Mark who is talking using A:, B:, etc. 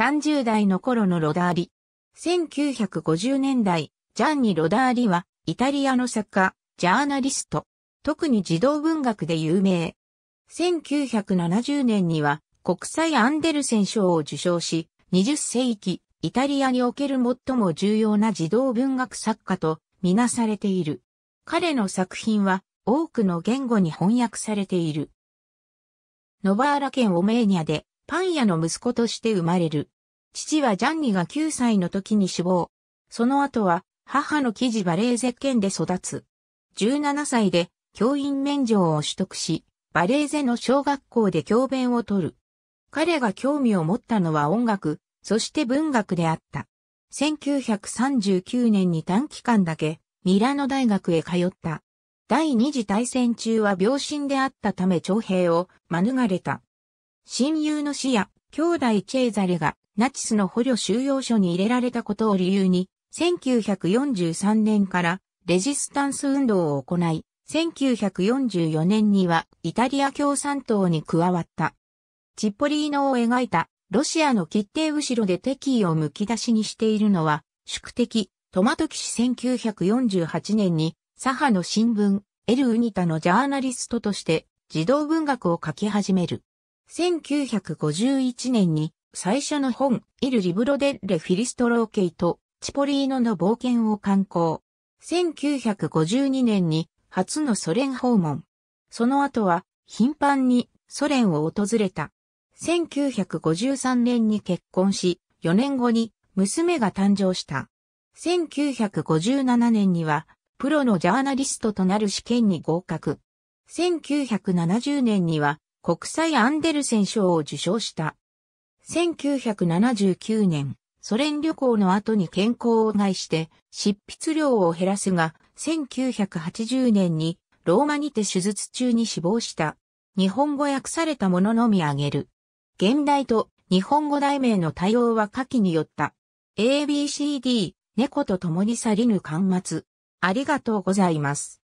A: 30代の頃のロダーリ。1950年代、ジャンニ・ロダーリは、イタリアの作家、ジャーナリスト、特に児童文学で有名。1970年には、国際アンデルセン賞を受賞し、20世紀、イタリアにおける最も重要な児童文学作家とみなされている。彼の作品は多くの言語に翻訳されている。ノバーラ県オメーニャでパン屋の息子として生まれる。父はジャンニが9歳の時に死亡。その後は母の記事バレーゼッケンで育つ。17歳で教員免状を取得し、バレーゼの小学校で教鞭を取る。彼が興味を持ったのは音楽、そして文学であった。1939年に短期間だけミラノ大学へ通った。第二次大戦中は病身であったため徴兵を免れた。親友の死や兄弟チェーザレがナチスの捕虜収容所に入れられたことを理由に、1943年からレジスタンス運動を行い、1944年にはイタリア共産党に加わった。チッポリーノを描いたロシアの切手後ろで敵意をむき出しにしているのは宿敵トマト騎士1948年に左派の新聞エル・ウニタのジャーナリストとして児童文学を書き始める。1951年に最初の本、イル・リブロデッレ・フィリストローケイと、チポリーノの冒険を刊行。1952年に初のソ連訪問。その後は頻繁にソ連を訪れた。1953年に結婚し、4年後に娘が誕生した。1957年にはプロのジャーナリストとなる試験に合格。1970年には国際アンデルセン賞を受賞した。1979年、ソ連旅行の後に健康を害して執筆量を減らすが、1980年にローマにて手術中に死亡した。日本語訳されたもののみ上げる。現代と日本語題名の対応は下記によった。ABCD、猫と共に去りぬ端末。ありがとうございます。